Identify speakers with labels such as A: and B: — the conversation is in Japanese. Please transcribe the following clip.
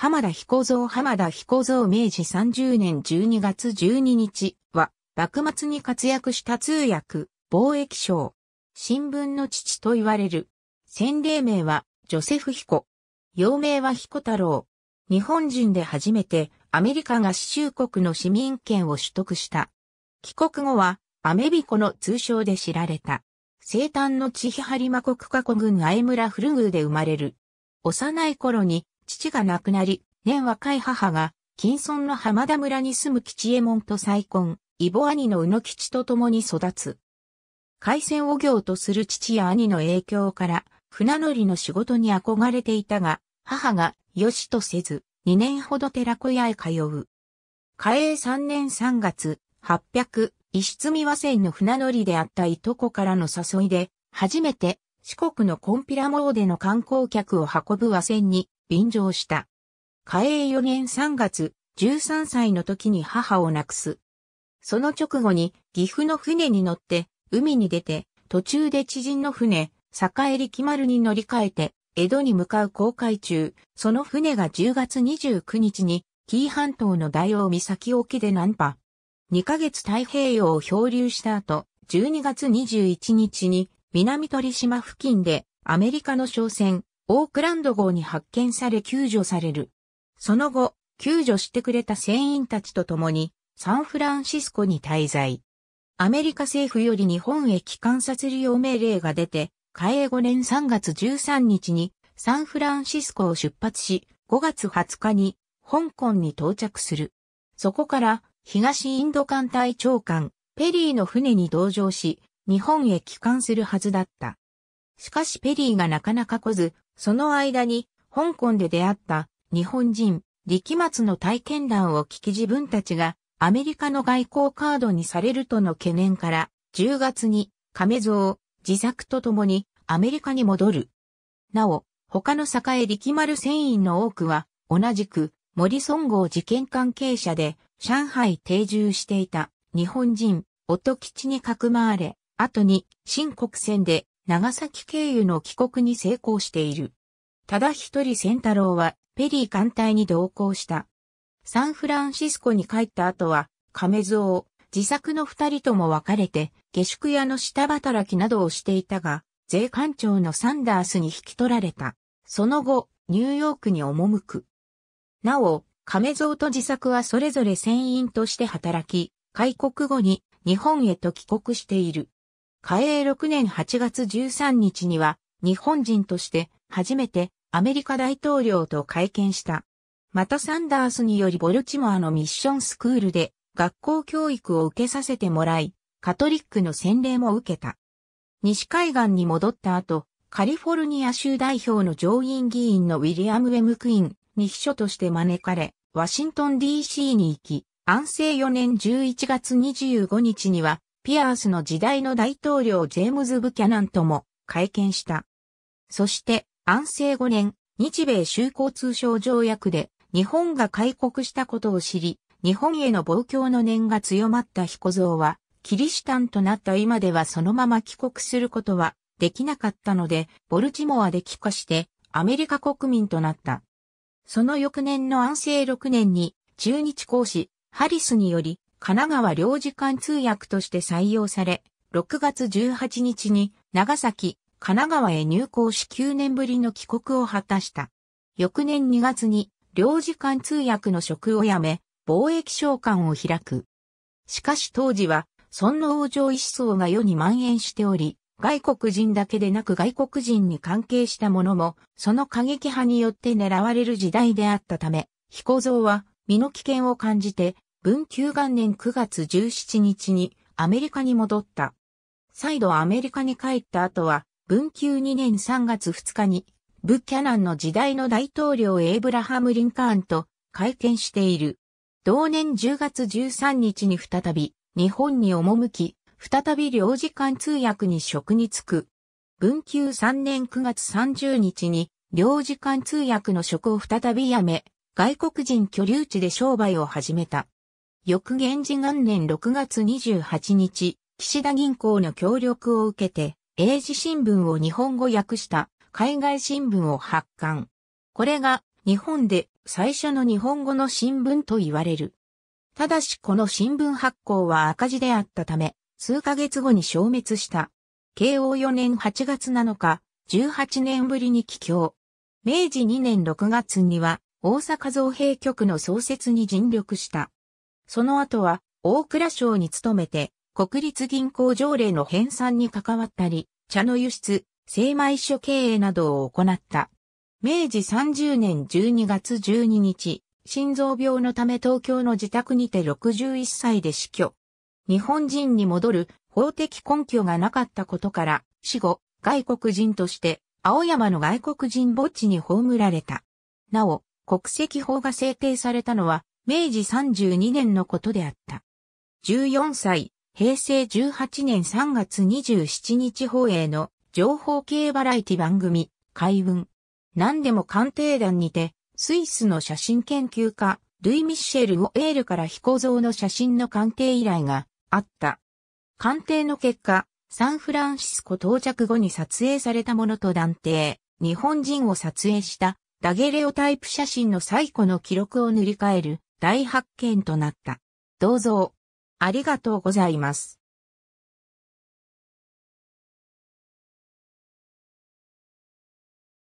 A: 浜田彦蔵浜田彦蔵明治30年12月12日は、幕末に活躍した通訳、貿易商。新聞の父と言われる。洗礼名は、ジョセフ彦。幼名は彦太郎。日本人で初めて、アメリカ合衆国の市民権を取得した。帰国後は、アメビコの通称で知られた。生誕の千ハリマ国加古郡相村古宮で生まれる。幼い頃に父が亡くなり、年若い母が、近村の浜田村に住む吉右衛門と再婚、異母兄の宇野吉と共に育つ。海鮮を業とする父や兄の影響から、船乗りの仕事に憧れていたが、母がよしとせず、2年ほど寺子屋へ通う。嘉永3年3月、800、石積み和船の船乗りであったいとこからの誘いで、初めて四国のコンピラモーでの観光客を運ぶ和船に便乗した。嘉永4年3月、13歳の時に母を亡くす。その直後に岐阜の船に乗って海に出て途中で知人の船、栄力丸に乗り換えて江戸に向かう航海中、その船が10月29日に紀伊半島の大王岬沖で難破。2ヶ月太平洋を漂流した後、12月21日に南鳥島付近でアメリカの商船オークランド号に発見され救助される。その後、救助してくれた船員たちと共に、サンフランシスコに滞在。アメリカ政府より日本へ帰還さるよう命令が出て、開英5年3月13日にサンフランシスコを出発し、5月20日に香港に到着する。そこから東インド艦隊長官ペリーの船に同乗し、日本へ帰還するはずだった。しかしペリーがなかなか来ず、その間に、香港で出会った日本人、力松の体験談を聞き自分たちがアメリカの外交カードにされるとの懸念から、10月に亀蔵、自作とともにアメリカに戻る。なお、他の栄力丸船員の多くは、同じく森孫号事件関係者で、上海定住していた日本人、音吉にかくまわれ、後に新国船で長崎経由の帰国に成功している。ただ一人仙太郎は、ペリー艦隊に同行した。サンフランシスコに帰った後は、亀蔵、自作の二人とも別れて、下宿屋の下働きなどをしていたが、税関長のサンダースに引き取られた。その後、ニューヨークに赴く。なお、亀蔵と自作はそれぞれ船員として働き、開国後に日本へと帰国している。嘉永6年8月13日には、日本人として初めてアメリカ大統領と会見した。またサンダースによりボルチモアのミッションスクールで学校教育を受けさせてもらい、カトリックの洗礼も受けた。西海岸に戻った後、カリフォルニア州代表の上院議員のウィリアム・ウェム・クインに秘書として招かれ、ワシントン DC に行き、安政4年11月25日にはピアースの時代の大統領ジェームズ・ブキャナンとも会見した。そして、安政5年、日米修好通商条約で日本が開国したことを知り、日本への望郷の念が強まった彦蔵は、キリシタンとなった今ではそのまま帰国することはできなかったので、ボルチモアで帰化してアメリカ国民となった。その翌年の安政6年に中日講師ハリスにより神奈川領事館通訳として採用され、6月18日に長崎、神奈川へ入港し9年ぶりの帰国を果たした。翌年2月に領事館通訳の職を辞め、貿易商館を開く。しかし当時は、尊王攘夷思想が世に蔓延しており、外国人だけでなく外国人に関係したものも、その過激派によって狙われる時代であったため、彦蔵は身の危険を感じて文久元年9月17日にアメリカに戻った。再度アメリカに帰った後は、文久2年3月2日に、ブッキャナンの時代の大統領エイブラハム・リンカーンと会見している。同年10月13日に再び、日本に赴き、再び領事館通訳に職に就く。文久3年9月30日に、領事館通訳の職を再び辞め、外国人居留地で商売を始めた。翌元時元年6月28日、岸田銀行の協力を受けて、英字新聞を日本語訳した海外新聞を発刊。これが日本で最初の日本語の新聞と言われる。ただしこの新聞発行は赤字であったため、数ヶ月後に消滅した。慶応4年8月7日、18年ぶりに帰郷。明治2年6月には、大阪造幣局の創設に尽力した。その後は、大蔵省に勤めて、国立銀行条例の編纂に関わったり、茶の輸出、精米所経営などを行った。明治30年12月12日、心臓病のため東京の自宅にて61歳で死去。日本人に戻る法的根拠がなかったことから、死後、外国人として、青山の外国人墓地に葬られた。なお、国籍法が制定されたのは、明治32年のことであった。14歳、平成18年3月27日放映の情報系バラエティ番組、海運。何でも鑑定団にて、スイスの写真研究家、ルイ・ミッシェル・ウォエールから飛行像の写真の鑑定依頼があった。鑑定の結果、サンフランシスコ到着後に撮影されたものと断定、日本人を撮影したダゲレオタイプ写真の最古の記録を塗り替える大発見となった。銅像。ありがとうございます。